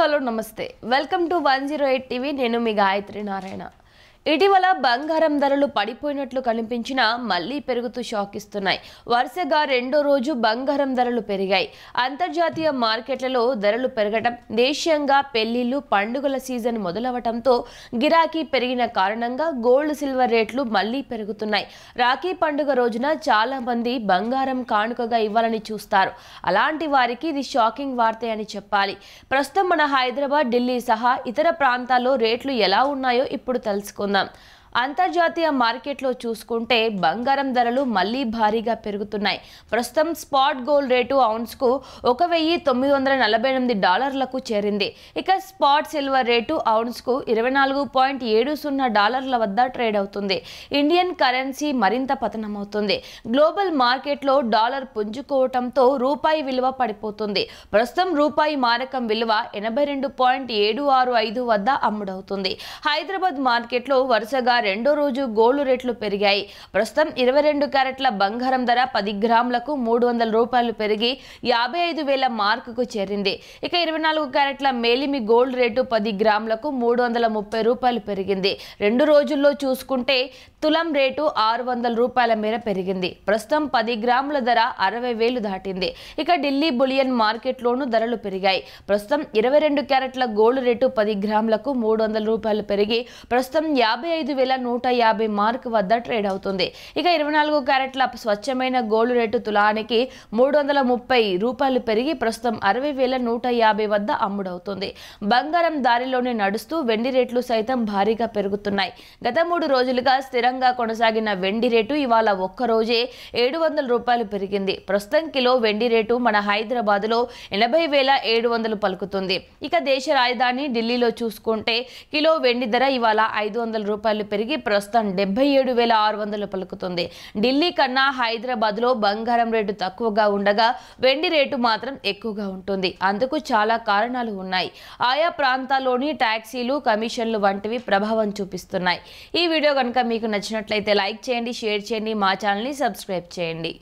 hello నమస్తే welcome to one zero eight TV నేను మీ గాయత్రి నారాయణ ఇటీవల బంగారం ధరలు పడిపోయినట్లు కనిపించినా మళ్లీ పెరుగుతూ షాక్ ఇస్తున్నాయి వరుసగా రెండో రోజు బంగారం ధరలు పెరిగాయి అంతర్జాతీయ మార్కెట్లలో ధరలు పెరగటం దేశీయంగా పెళ్లిళ్లు పండుగల సీజన్ మొదలవటంతో గిరాకీ పెరిగిన కారణంగా గోల్డ్ సిల్వర్ రేట్లు మళ్లీ పెరుగుతున్నాయి రాఖీ పండుగ రోజున చాలా మంది బంగారం కానుకగా ఇవ్వాలని చూస్తారు అలాంటి వారికి ఇది షాకింగ్ వార్తే అని చెప్పాలి ప్రస్తుతం మన హైదరాబాద్ ఢిల్లీ సహా ఇతర ప్రాంతాల్లో రేట్లు ఎలా ఉన్నాయో ఇప్పుడు తెలుసుకుంది that అంతర్జాతీయ మార్కెట్లో చూసుకుంటే బంగారం ధరలు మళ్లీ భారీగా పెరుగుతున్నాయి ప్రస్తుతం స్పాట్ గోల్డ్ రేటు ఔన్స్కు ఒక వెయ్యి తొమ్మిది వందల నలభై ఎనిమిది డాలర్లకు చేరింది ఇక స్పాట్ సిల్వర్ రేటు ఔన్స్కు ఇరవై నాలుగు పాయింట్ ఏడు సున్నా డాలర్ల వద్ద ట్రేడ్ అవుతుంది ఇండియన్ కరెన్సీ మరింత పతనమవుతుంది గ్లోబల్ మార్కెట్లో డాలర్ పుంజుకోవటంతో రూపాయి విలువ పడిపోతుంది ప్రస్తుతం రూపాయి మారకం విలువ ఎనభై రెండు పాయింట్ ఏడు ఆరు ఐదు వద్ద అమ్ముడవుతుంది హైదరాబాద్ మార్కెట్లో వరుసగా రెండో రోజు గోల్డ్ రేట్లు పెరిగాయి ప్రస్తుతం ఇరవై రెండు క్యారెట్ల బంగారం ధర పది గ్రాములకు మూడు వందల రూపాయలు పెరిగి యాభై ఐదు వేల మార్కుకు చేరింది ఇక ఇరవై నాలుగు క్యారెట్ల మేలిమి గోల్డ్ రేటు పది గ్రాములకు మూడు వందల ముప్పై రూపాయలు పెరిగింది రెండు రోజుల్లో చూసుకుంటే తులం రేటు ఆరు వందల రూపాయల మేర పెరిగింది ప్రస్తుతం పది గ్రాముల ధర అరవై వేలు దాటింది ఇక ఢిల్లీ బులియన్ మార్కెట్లోనూ ధరలు పెరిగాయి ప్రస్తుతం ఇరవై రెండు క్యారెట్ల గోల్డ్ రేటు పది గ్రాములకు మూడు వందల రూపాయలు పెరిగి ప్రస్తుతం యాభై ఐదు వేల వేల నూట యాభై మార్క్ వద్ద ట్రేడ్ అవుతుంది ఇక ఇరవై నాలుగు క్యారెట్ల స్వచ్ఛమైన గోల్డ్ రేటు తులానికి మూడు వందల ముప్పై రూపాయలు పెరిగి ప్రస్తుతం అరవై వేల నూట యాభై వద్ద అమ్ముడవుతుంది బంగారం దారిలోనే నడుస్తూ వెండి రేట్లు సైతం భారీగా పెరుగుతున్నాయి గత మూడు రోజులుగా స్థిరంగా కొనసాగిన వెండి రేటు ఇవాళ ఒక్కరోజే ఏడు వందల రూపాయలు పెరిగింది ప్రస్తుతం కిలో వెండి రేటు మన హైదరాబాద్లో ఎనభై వేల ఏడు వందలు పలుకుతుంది ఇక దేశ రాజధాని ఢిల్లీలో చూసుకుంటే కిలో వెండి ధర ఇవాళ ఐదు వందల రూపాయలు పెరిగి పెరిగి ప్రస్తుతం డెబ్బై ఏడు వేల ఆరు వందలు పలుకుతుంది ఢిల్లీ కన్నా హైదరాబాద్లో బంగారం రేటు తక్కువగా ఉండగా వెండి రేటు మాత్రం ఎక్కువగా ఉంటుంది అందుకు చాలా కారణాలు ఉన్నాయి ఆయా ప్రాంతాల్లోని ట్యాక్సీలు కమిషన్లు వంటివి ప్రభావం చూపిస్తున్నాయి ఈ వీడియో కనుక మీకు నచ్చినట్లయితే లైక్ చేయండి షేర్ చేయండి మా ఛానల్ని సబ్స్క్రైబ్ చేయండి